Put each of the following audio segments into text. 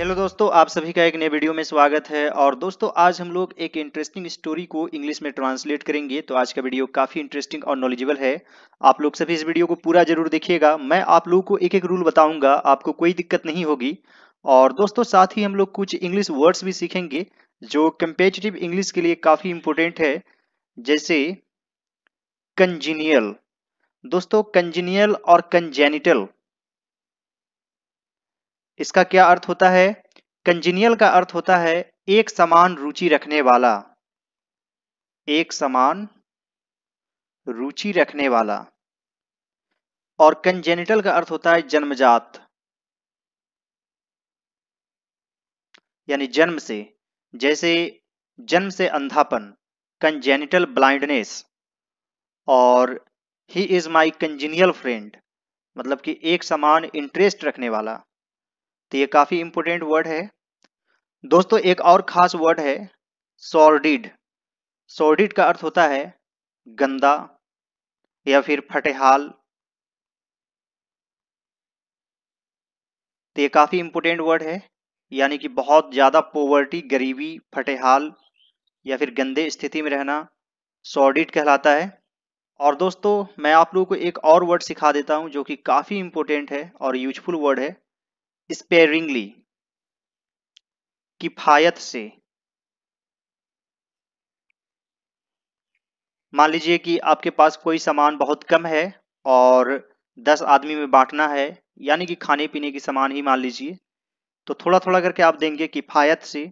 Hello दोस्तों आप सभी का एक नए वीडियो में स्वागत है और दोस्तों आज हम लोग एक इंटरेस्टिंग स्टोरी को इंग्लिश में ट्रांसलेट करेंगे तो आज का वीडियो काफ़ी इंटरेस्टिंग और नॉलेजेबल है आप लोग सभी इस वीडियो को पूरा जरूर देखिएगा मैं आप लोगों को एक एक रूल बताऊंगा आपको कोई दिक्कत नहीं होगी और दोस्तों साथ ही हम लोग कुछ इंग्लिश वर्ड्स भी सीखेंगे जो कंपेटिटिव इंग्लिश के लिए काफ़ी इंपोर्टेंट है जैसे कंजीनियल दोस्तों कंजीनियल और कंजेनिटल इसका क्या अर्थ होता है कंजीनियल का अर्थ होता है एक समान रुचि रखने वाला एक समान रुचि रखने वाला और कंजेनिटल का अर्थ होता है जन्मजात यानी जन्म से जैसे जन्म से अंधापन कंजेनिटल ब्लाइंडनेस और he is my congenial friend मतलब कि एक समान इंटरेस्ट रखने वाला तो ये काफ़ी इंपोर्टेंट वर्ड है दोस्तों एक और ख़ास वर्ड है सॉर्डिड सॉर्डिड का अर्थ होता है गंदा या फिर फटेहाल तो ये काफ़ी इंपोर्टेंट वर्ड है यानी कि बहुत ज़्यादा पोवर्टी गरीबी फटेहाल या फिर गंदे स्थिति में रहना सॉर्डिड कहलाता है और दोस्तों मैं आप लोगों को एक और वर्ड सिखा देता हूं जो कि काफ़ी इंपोर्टेंट है और यूजफुल वर्ड है स्पेरिंगली किफ़ायत से मान लीजिए कि आपके पास कोई सामान बहुत कम है और दस आदमी में बांटना है यानी कि खाने पीने की सामान ही मान लीजिए तो थोड़ा थोड़ा करके आप देंगे किफ़ायत से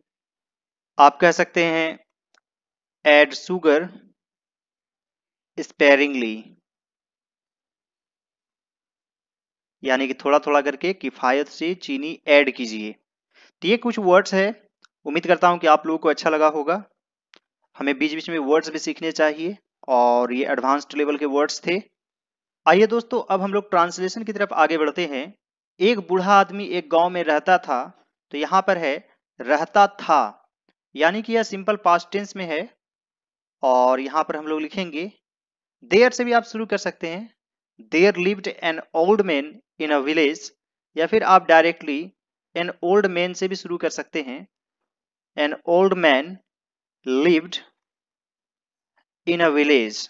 आप कह सकते हैं एड सुगर स्पेरिंगली यानी कि थोड़ा थोड़ा करके किफ़ायत से चीनी ऐड कीजिए तो ये कुछ वर्ड्स है उम्मीद करता हूँ कि आप लोगों को अच्छा लगा होगा हमें बीच बीच में वर्ड्स भी सीखने चाहिए और ये एडवांस्ड लेवल के वर्ड्स थे आइए दोस्तों अब हम लोग ट्रांसलेशन की तरफ आगे बढ़ते हैं एक बूढ़ा आदमी एक गांव में रहता था तो यहाँ पर है रहता था यानी कि यह सिंपल पास्ट टेंस में है और यहाँ पर हम लोग लिखेंगे देयर से भी आप शुरू कर सकते हैं there lived an old man in a village या फिर आप डायरेक्टली एन ओल्ड मैन से भी शुरू कर सकते हैं an old man lived in a village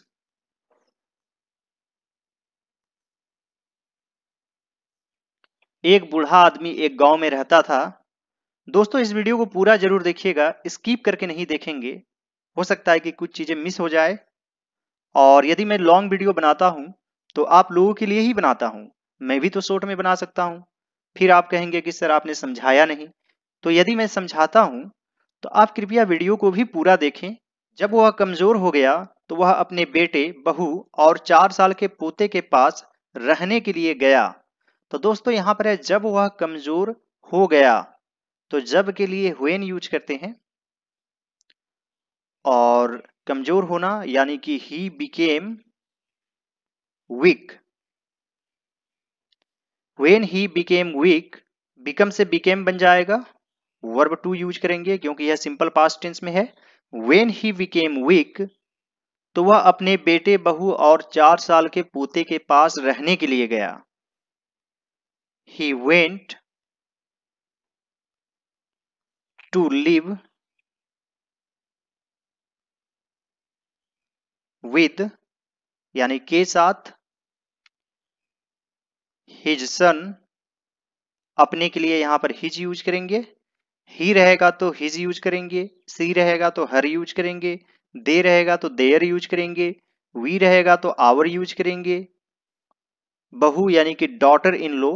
एक बूढ़ा आदमी एक गांव में रहता था दोस्तों इस वीडियो को पूरा जरूर देखिएगा स्कीप करके नहीं देखेंगे हो सकता है कि कुछ चीजें मिस हो जाए और यदि मैं लॉन्ग वीडियो बनाता हूं तो आप लोगों के लिए ही बनाता हूं मैं भी तो शॉर्ट में बना सकता हूं फिर आप कहेंगे कि सर आपने समझाया नहीं तो यदि मैं समझाता हूं तो आप कृपया वीडियो को भी पूरा देखें जब वह कमज़ोर हो गया तो वह अपने बेटे बहू और चार साल के पोते के पास रहने के लिए गया तो दोस्तों यहां पर है जब वह कमज़ोर हो गया तो जब के लिए हुएन यूज करते हैं और कमज़ोर होना यानी कि he became weak when he became weak become से बिकेम बन जाएगा वर्ब टू यूज करेंगे क्योंकि यह सिंपल पास्ट टेंस में है वेन ही बिकेम वीक तो वह अपने बेटे बहू और चार साल के पोते के पास रहने के लिए गया he went to live with यानी के साथ हिज सन अपने के लिए यहां पर हिज यूज करेंगे ही रहेगा तो हिज यूज करेंगे सी रहेगा तो हर यूज करेंगे दे रहेगा तो देयर यूज करेंगे वी रहेगा तो आवर यूज करेंगे बहू यानी कि daughter in law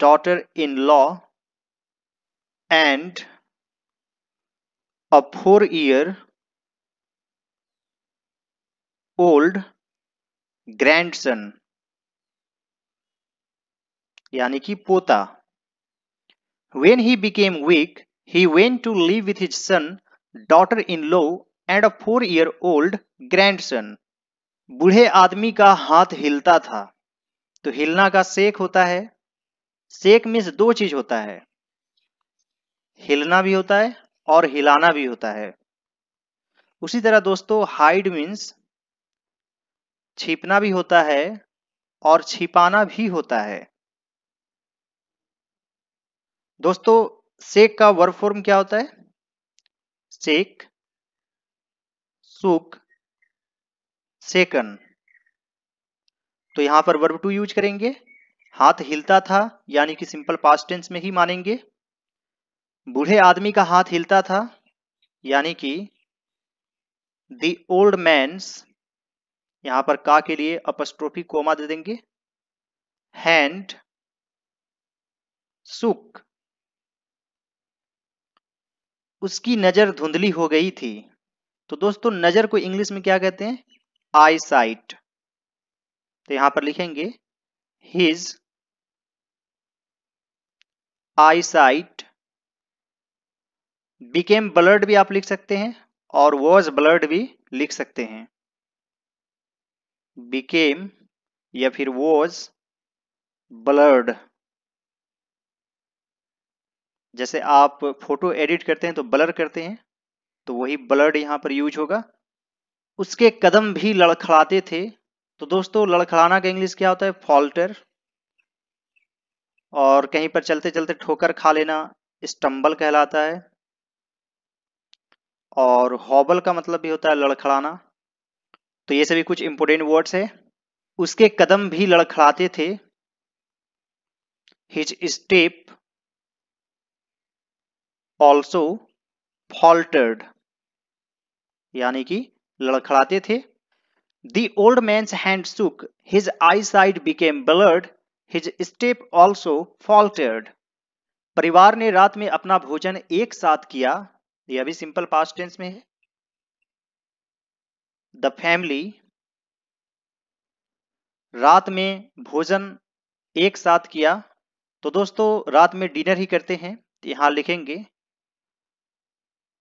daughter in law and a four year old grandson यानी कि पोता when he became weak he went to live with his son daughter in law and a four year old grandson बूढ़े आदमी का हाथ हिलता था तो हिलना का सेक होता है सेक मीन्स दो चीज होता है हिलना भी होता है और हिलाना भी होता है उसी तरह दोस्तों हाइड मीन्स छिपना भी होता है और छिपाना भी होता है दोस्तों सेक का वर्ब फॉर्म क्या होता है सेक सुक सेकन तो यहां पर वर्ब टू यूज करेंगे हाथ हिलता था यानी कि सिंपल पास्ट टेंस में ही मानेंगे बूढ़े आदमी का हाथ हिलता था यानी कि दी ओल्ड मैंस यहां पर का के लिए अपस्ट्रोफी कोमा दे देंगे हैंड सुक उसकी नजर धुंधली हो गई थी तो दोस्तों नजर को इंग्लिश में क्या कहते हैं आई साइट तो यहां पर लिखेंगे his eyesight became blurred भी आप लिख सकते हैं और वॉज ब्लर्ड भी लिख सकते हैं बिकेम या फिर वॉज ब्लर्ड जैसे आप फोटो एडिट करते हैं तो ब्लर करते हैं तो वही ब्लर्ड यहां पर यूज होगा उसके कदम भी लड़खड़ाते थे तो दोस्तों लड़खड़ाना का इंग्लिश क्या होता है फॉल्टर और कहीं पर चलते चलते ठोकर खा लेना स्टम्बल कहलाता है और हॉबल का मतलब भी होता है लड़खड़ाना तो ये सभी कुछ इंपोर्टेंट वर्ड्स है उसके कदम भी लड़खड़ाते थे हिज स्टेप ऑल्सो फॉल्टर्ड यानी कि लड़खड़ाते थे the old man's hand shook his eyesight became blurred his step also faltered परिवार ने रात में अपना भोजन एक साथ किया यह भी सिंपल पास्ट टेंस में है द फैमिली रात में भोजन एक साथ किया तो दोस्तों रात में डिनर ही करते हैं तो यहां लिखेंगे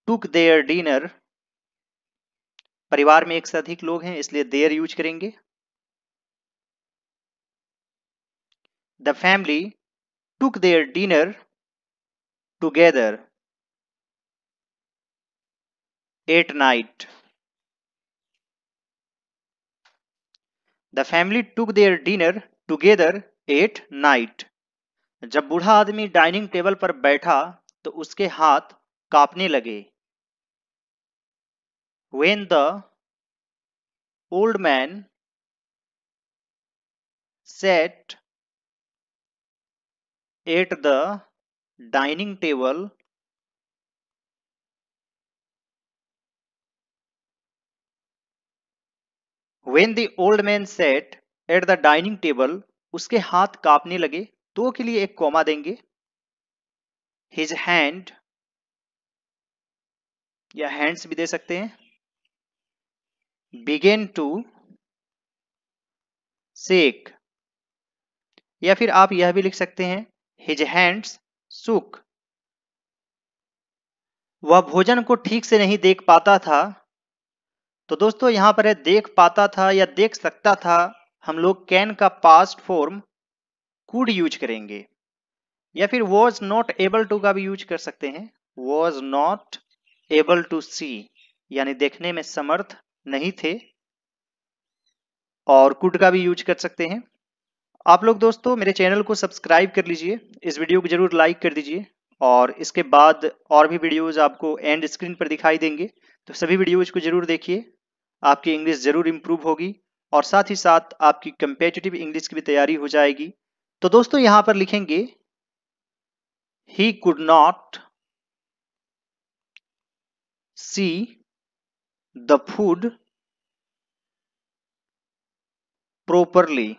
टुक देयर डिनर परिवार में एक से अधिक लोग हैं इसलिए देयर यूज करेंगे the family took their dinner together at night the family took their dinner together at night जब बूढ़ा आदमी डाइनिंग टेबल पर बैठा तो उसके हाथ कांपने लगे when the old man sat at the dining table when the old man sat at the dining table उसके हाथ कांपने लगे दो तो के लिए एक कोमा देंगे हिज हैंड या हैंड्स भी दे सकते हैं बिगेन टू सेक या फिर आप यह भी लिख सकते हैं हिज हैंड्स सुक वह भोजन को ठीक से नहीं देख पाता था तो दोस्तों यहां पर है देख पाता था या देख सकता था हम लोग कैन का पास्ट फॉर्म कूड यूज करेंगे या फिर वॉज नॉट एबल टू का भी यूज कर सकते हैं was not able to see यानी देखने में समर्थ नहीं थे और कुड का भी यूज कर सकते हैं आप लोग दोस्तों मेरे चैनल को सब्सक्राइब कर लीजिए इस वीडियो को जरूर लाइक कर दीजिए और इसके बाद और भी वीडियोज आपको एंड स्क्रीन पर दिखाई देंगे तो सभी वीडियोज को जरूर देखिए आपकी इंग्लिश ज़रूर इंप्रूव होगी और साथ ही साथ आपकी कंपेटिटिव इंग्लिश की भी तैयारी हो जाएगी तो दोस्तों यहां पर लिखेंगे he could not see the food properly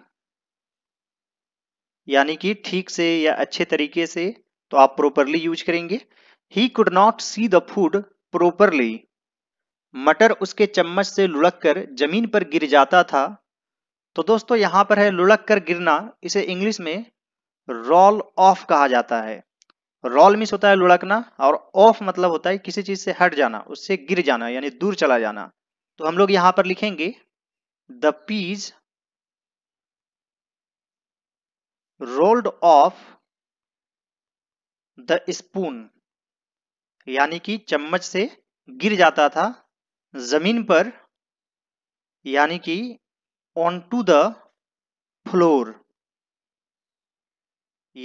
यानी कि ठीक से या अच्छे तरीके से तो आप प्रॉपरली यूज करेंगे he could not see the food properly मटर उसके चम्मच से लुढ़क कर जमीन पर गिर जाता था तो दोस्तों यहां पर है लुढ़क कर गिरना इसे इंग्लिश में रोल ऑफ कहा जाता है रोल मिस होता है लुढ़कना और ऑफ मतलब होता है किसी चीज से हट जाना उससे गिर जाना यानी दूर चला जाना तो हम लोग यहां पर लिखेंगे the peas rolled off the spoon यानी कि चम्मच से गिर जाता था जमीन पर यानी कि ऑन टू द फ्लोर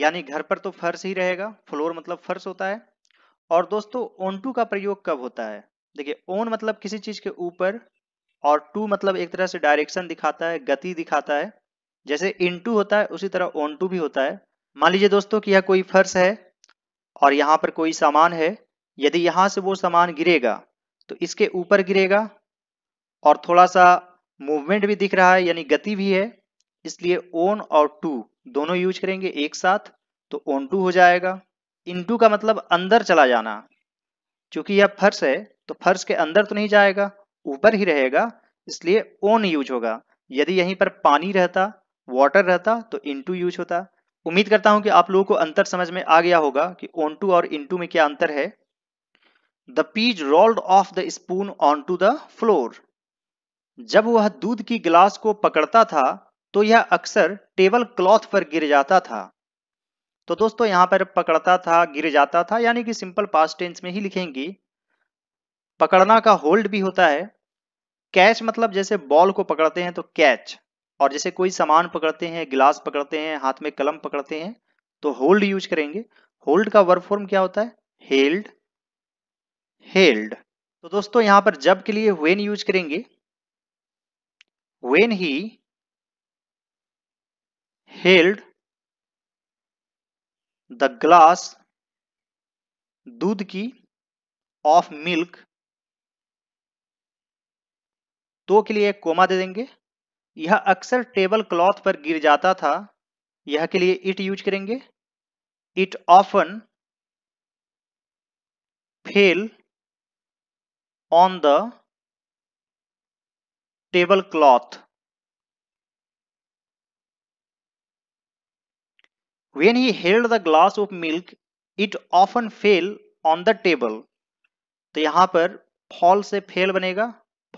यानी घर पर तो फर्श ही रहेगा फ्लोर मतलब फर्श होता है और दोस्तों ऑन टू का प्रयोग कब होता है देखिए ऑन मतलब किसी चीज के ऊपर और टू मतलब एक तरह से डायरेक्शन दिखाता है गति दिखाता है जैसे इन टू होता है उसी तरह ऑन टू भी होता है मान लीजिए दोस्तों कि यह कोई फर्श है और यहाँ पर कोई सामान है यदि यहां से वो सामान गिरेगा तो इसके ऊपर गिरेगा और थोड़ा सा मूवमेंट भी दिख रहा है यानी गति भी है इसलिए ओन और टू दोनों यूज करेंगे एक साथ तो ओन टू हो जाएगा टू का मतलब अंदर चला जाना क्योंकि यह फर्श है तो फर्श के अंदर तो नहीं जाएगा ऊपर ही रहेगा इसलिए ओन यूज होगा यदि यहीं पर पानी रहता वाटर रहता तो टू यूज होता उम्मीद करता हूं कि आप लोगों को अंतर समझ में आ गया होगा कि ओन टू और इन टू में क्या अंतर है the peas rolled off the spoon on to the floor जब वह दूध की गिलास को पकड़ता था तो यह अक्सर टेबल क्लॉथ पर गिर जाता था तो दोस्तों यहां पर पकड़ता था गिर जाता था यानी कि सिंपल पास टेंस में ही लिखेंगी पकड़ना का होल्ड भी होता है कैच मतलब जैसे बॉल को पकड़ते हैं तो कैच और जैसे कोई सामान पकड़ते हैं गिलास पकड़ते हैं हाथ में कलम पकड़ते हैं तो होल्ड यूज करेंगे होल्ड का वर्क फॉर्म क्या होता है हेल्ड हेल्ड तो दोस्तों यहां पर जब के लिए वेन यूज करेंगे when he held the glass दूध की ऑफ मिल्क दो के लिए एक कोमा दे देंगे यह अक्सर टेबल क्लॉथ पर गिर जाता था यह के लिए इट यूज करेंगे it often fell on the tablecloth. When he held the glass of milk, it often fell on the table. तो यहां पर फॉल से फेल बनेगा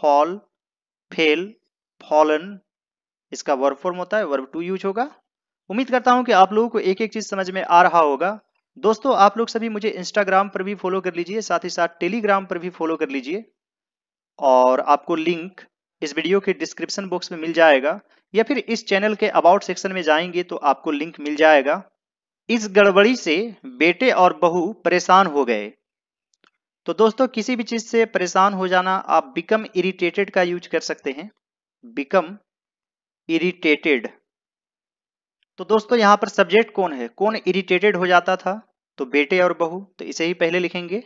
फॉल फेल फॉलन इसका वर्ब फॉर्म होता है वर्ब टू यूज होगा उम्मीद करता हूं कि आप लोगों को एक एक चीज समझ में आ रहा होगा दोस्तों आप लोग सभी मुझे इंस्टाग्राम पर भी फॉलो कर लीजिए साथ ही साथ टेलीग्राम पर भी फॉलो कर लीजिए और आपको लिंक इस वीडियो के डिस्क्रिप्शन बॉक्स में मिल जाएगा या फिर इस चैनल के अबाउट सेक्शन में जाएंगे तो आपको लिंक मिल जाएगा इस गड़बड़ी से बेटे और बहू परेशान हो गए तो दोस्तों किसी भी चीज से परेशान हो जाना आप बिकम इरिटेटेड का यूज कर सकते हैं बिकम इरिटेटेड तो दोस्तों यहां पर सब्जेक्ट कौन है कौन इरिटेटेड हो जाता था तो बेटे और बहू तो इसे ही पहले लिखेंगे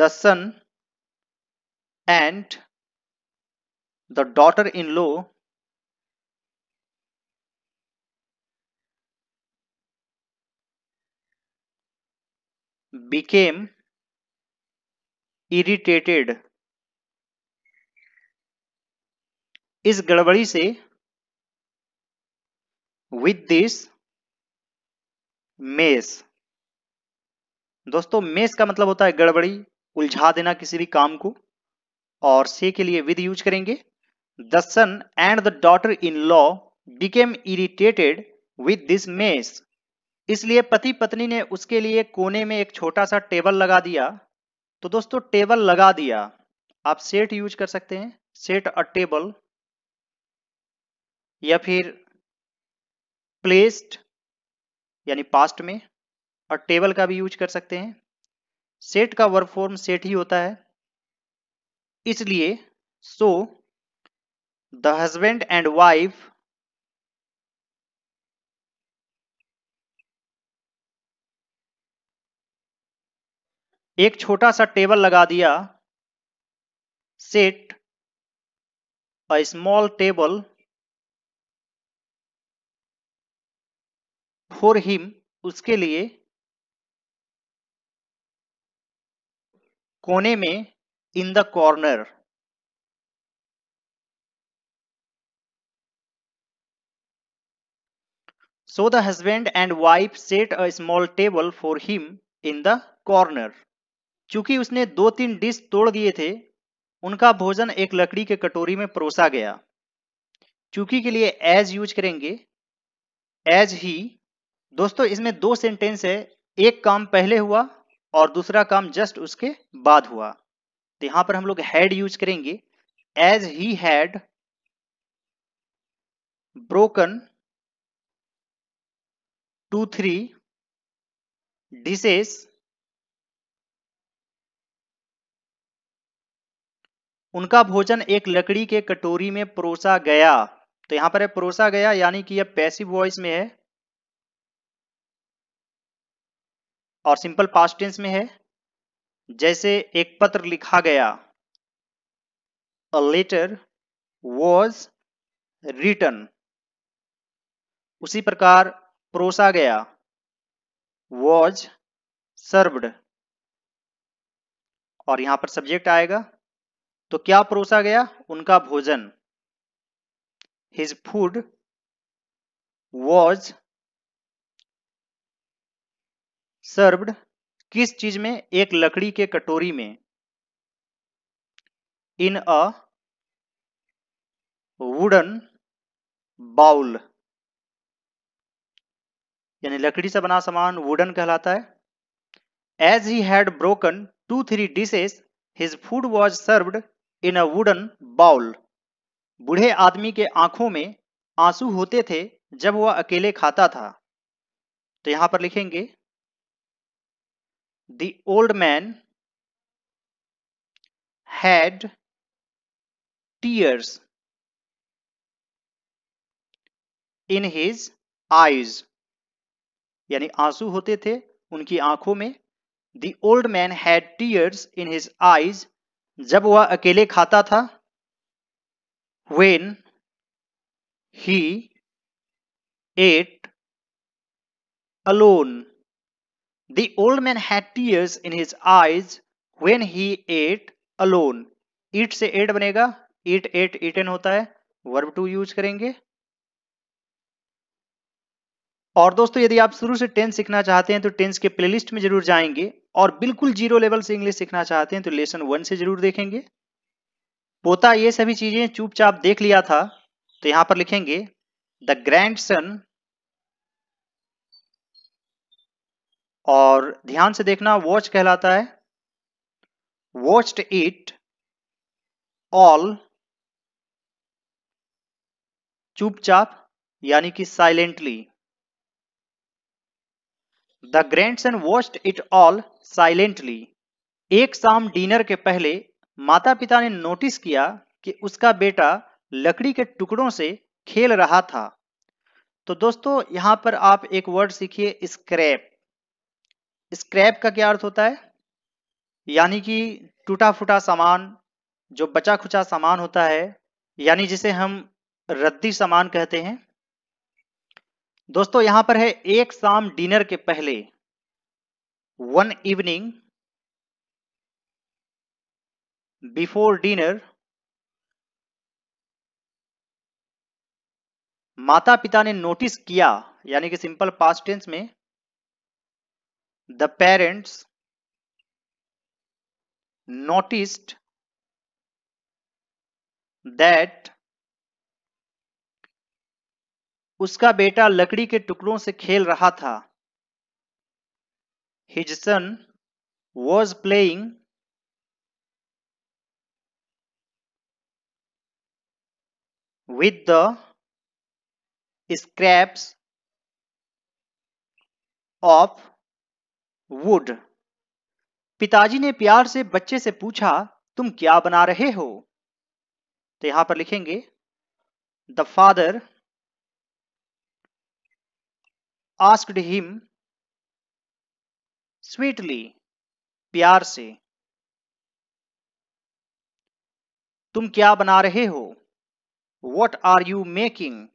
the son and the daughter in law became irritated इस गड़बड़ी से विथ दिस मेस दोस्तों मेस का मतलब होता है गड़बड़ी उलझा देना किसी भी काम को और से के लिए विद यूज करेंगे the son and the daughter in law became irritated with this mess इसलिए पति पत्नी ने उसके लिए कोने में एक छोटा सा टेबल लगा दिया तो दोस्तों टेबल लगा दिया आप सेट यूज कर सकते हैं सेट अ टेबल या फिर प्लेस्ड यानी पास्ट में और टेबल का भी यूज कर सकते हैं सेट का वर्क फॉर्म सेट ही होता है इसलिए so the husband and wife एक छोटा सा टेबल लगा दिया set a small table for him उसके लिए कोने में in the corner so the husband and wife set a small table for him in the corner चूंकि उसने दो तीन डिश तोड़ दिए थे उनका भोजन एक लकड़ी के कटोरी में परोसा गया चूंकि के लिए एज यूज करेंगे एज ही दोस्तों इसमें दो सेंटेंस है एक काम पहले हुआ और दूसरा काम जस्ट उसके बाद हुआ तो यहां पर हम लोग हैड यूज करेंगे as he had broken two three dishes उनका भोजन एक लकड़ी के कटोरी में परोसा गया तो यहां पर है परोसा गया यानी कि यह पैसिव वॉइस में है और सिंपल पास्ट टेंस में है जैसे एक पत्र लिखा गया अ लेटर वॉज रिटन उसी प्रकार परोसा गया वॉज सर्वड और यहां पर सब्जेक्ट आएगा तो क्या परोसा गया उनका भोजन हिज फूड वॉज सर्वड किस चीज में एक लकड़ी के कटोरी में इन अ वुडन बाउल यानी लकड़ी से बना सामान वुडन कहलाता है as he had broken two three dishes his food was served in a wooden bowl बूढ़े आदमी के आंखों में आंसू होते थे जब वह अकेले खाता था तो यहां पर लिखेंगे The old man had tears in his eyes यानी आंसू होते थे उनकी आंखों में the old man had tears in his eyes जब वह अकेले खाता था when he ate alone The old man had tears in his eyes when he ate alone. Eat से एट बनेगा ईट एट ईटन होता है वर्ब टू यूज करेंगे और दोस्तों यदि आप शुरू से टेंस सीखना चाहते हैं तो टेंस के प्लेलिस्ट में जरूर जाएंगे और बिल्कुल जीरो लेवल से इंग्लिश सीखना चाहते हैं तो लेसन वन से जरूर देखेंगे पोता ये सभी चीजें चुपचाप देख लिया था तो यहां पर लिखेंगे द ग्रैंड सन और ध्यान से देखना वॉच कहलाता है वॉच्ड इट ऑल चुपचाप यानी कि silently the grandson watched it all silently एक शाम डिनर के पहले माता पिता ने नोटिस किया कि उसका बेटा लकड़ी के टुकड़ों से खेल रहा था तो दोस्तों यहां पर आप एक वर्ड सीखिए स्क्रैप स्क्रैप का क्या अर्थ होता है यानी कि टूटा फूटा सामान जो बचा खुचा सामान होता है यानी जिसे हम रद्दी सामान कहते हैं दोस्तों यहां पर है एक शाम डिनर के पहले वन इवनिंग बिफोर डिनर माता पिता ने नोटिस किया यानी कि सिंपल पास्ट टेंस में The parents noticed that उसका बेटा लकड़ी के टुकड़ों से खेल रहा था his son was playing with the scraps of wood पिताजी ने प्यार से बच्चे से पूछा तुम क्या बना रहे हो तो यहां पर लिखेंगे the father asked him sweetly प्यार से तुम क्या बना रहे हो what are you making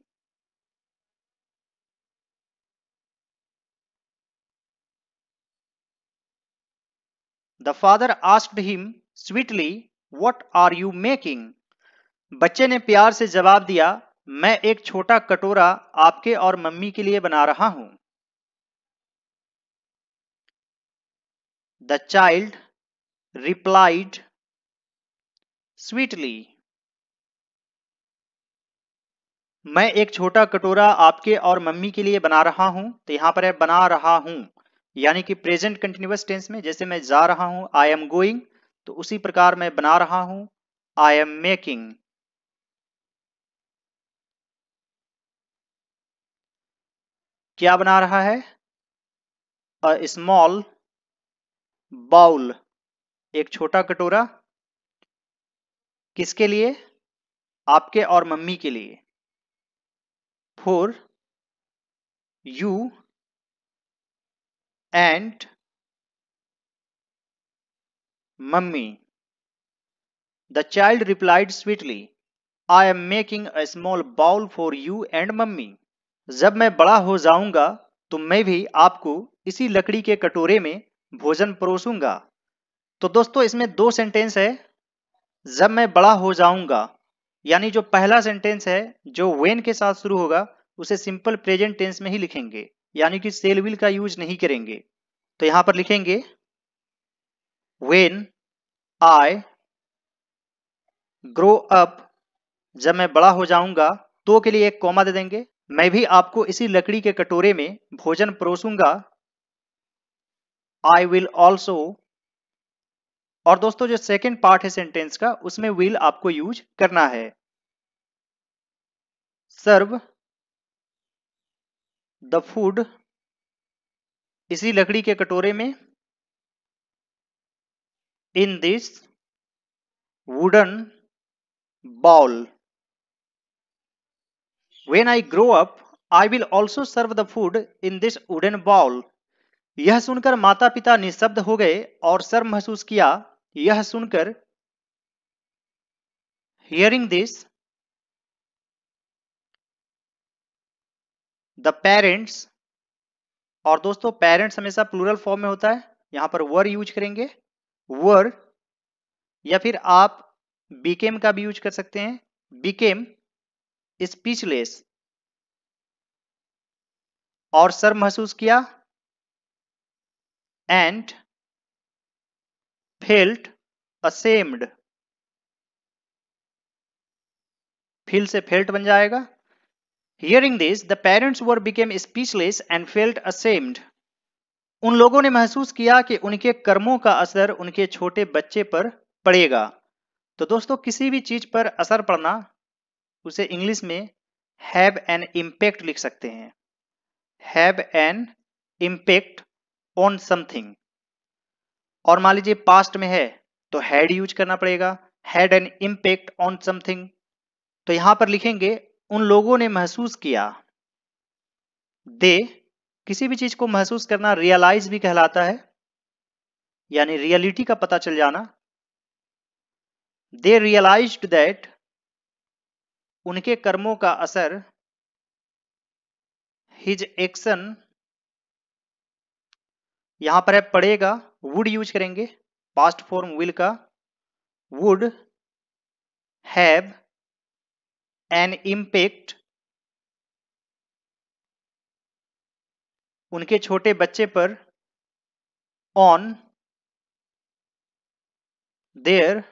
the father asked him sweetly what are you making बच्चे ने प्यार से जवाब दिया मैं एक छोटा कटोरा आपके और मम्मी के लिए बना रहा हूं द चाइल्ड रिप्लाइड स्वीटली मैं एक छोटा कटोरा आपके और मम्मी के लिए बना रहा हूं तो यहां पर है बना रहा हूं यानी कि प्रेजेंट कंटिन्यूस टेंस में जैसे मैं जा रहा हूं आई एम गोइंग तो उसी प्रकार मैं बना रहा हूं आई एम मेकिंग क्या बना रहा है अ स्मॉल बाउल एक छोटा कटोरा किसके लिए आपके और मम्मी के लिए for you and mummy the child replied sweetly I am making a small bowl for you and mummy. जब मैं बड़ा हो जाऊंगा तो मैं भी आपको इसी लकड़ी के कटोरे में भोजन परोसूंगा तो दोस्तों इसमें दो सेंटेंस है जब मैं बड़ा हो जाऊंगा यानी जो पहला सेंटेंस है जो वेन के साथ शुरू होगा उसे सिंपल प्रेजेंट टेंस में ही लिखेंगे यानी कि सेल विल का यूज नहीं करेंगे तो यहां पर लिखेंगे वेन आई ग्रो अप जब मैं बड़ा हो जाऊंगा तो के लिए एक कोमा दे देंगे मैं भी आपको इसी लकड़ी के कटोरे में भोजन परोसूंगा आई विल ऑल्सो और दोस्तों जो सेकेंड पार्ट है सेंटेंस का उसमें विल आपको यूज करना है सर्व द फूड इसी लकड़ी के कटोरे में in this wooden bowl when I grow up I will also serve the food in this wooden bowl यह सुनकर माता पिता निशब्द हो गए और शर्म महसूस किया यह सुनकर हियरिंग दिस द पेरेंट्स और दोस्तों पेरेंट्स हमेशा प्लूरल फॉर्म में होता है यहां पर वर यूज करेंगे वर या फिर आप बीकेम का भी यूज कर सकते हैं बीकेम स्पीचलेस और सर महसूस किया एंड फेल्ट असेम्ड फील से फेल्ट बन जाएगा hearing this the parents were became speechless and felt ashamed उन लोगों ने महसूस किया कि उनके कर्मों का असर उनके छोटे बच्चे पर पड़ेगा तो दोस्तों किसी भी चीज पर असर पड़ना उसे इंग्लिश में हैव एन इम्पेक्ट लिख सकते हैं have an impact on something और मान लीजिए पास्ट में है तो हैड यूज करना पड़ेगा had an impact on something तो यहां पर लिखेंगे उन लोगों ने महसूस किया दे किसी भी चीज को महसूस करना रियलाइज भी कहलाता है यानी रियलिटी का पता चल जाना दे रियलाइज दैट उनके कर्मों का असर हिज एक्शन यहां पर है पड़ेगा वुड यूज करेंगे पास्ट फॉर्म विल का वुड हैव एन इम्पेक्ट उनके छोटे बच्चे पर on their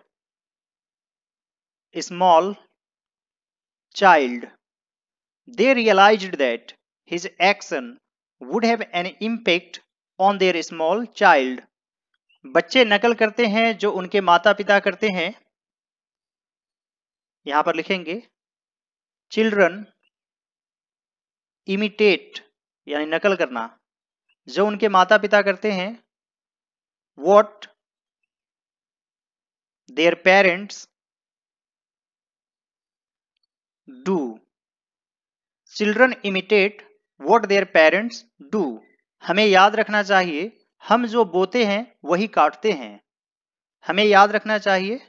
small child they realize that his action would have an impact on their small child बच्चे नकल करते हैं जो उनके माता पिता करते हैं यहां पर लिखेंगे चिल्ड्रन इमिटेट यानी नकल करना जो उनके माता पिता करते हैं what their parents do children imitate what their parents do हमें याद रखना चाहिए हम जो बोते हैं वही काटते हैं हमें याद रखना चाहिए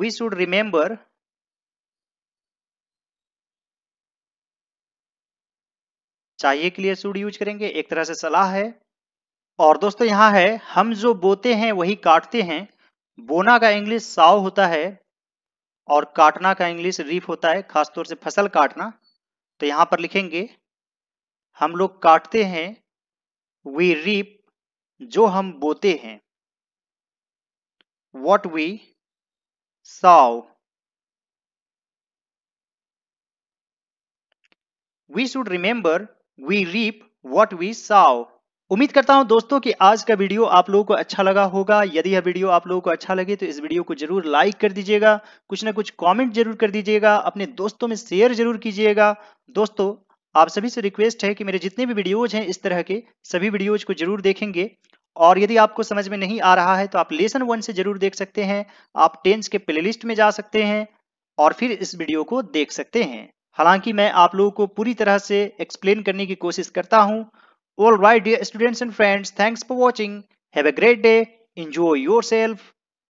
वी शुड रिमेंबर चाहिए के लिए सूड यूज करेंगे एक तरह से सलाह है और दोस्तों यहाँ है हम जो बोते हैं वही काटते हैं बोना का इंग्लिश साव होता है और काटना का इंग्लिश रीफ होता है खासतौर से फसल काटना तो यहाँ पर लिखेंगे हम लोग काटते हैं वी रीप जो हम बोते हैं what we sow we should remember we reap what we sow उम्मीद करता हूं दोस्तों कि आज का वीडियो आप लोगों को अच्छा लगा होगा यदि यह वीडियो आप लोगों को अच्छा लगे तो इस वीडियो को जरूर लाइक कर दीजिएगा कुछ ना कुछ कमेंट जरूर कर दीजिएगा अपने दोस्तों में शेयर जरूर कीजिएगा दोस्तों आप सभी से रिक्वेस्ट है कि मेरे जितने भी वीडियोज हैं इस तरह के सभी वीडियोज को जरूर देखेंगे और यदि आपको समझ में नहीं आ रहा है तो आप लेसन वन से जरूर देख सकते हैं आप टेंस के प्ले में जा सकते हैं और फिर इस वीडियो को देख सकते हैं हालांकि मैं आप लोगों को पूरी तरह से एक्सप्लेन करने की कोशिश करता हूं all right dear students and friends thanks for watching have a great day your self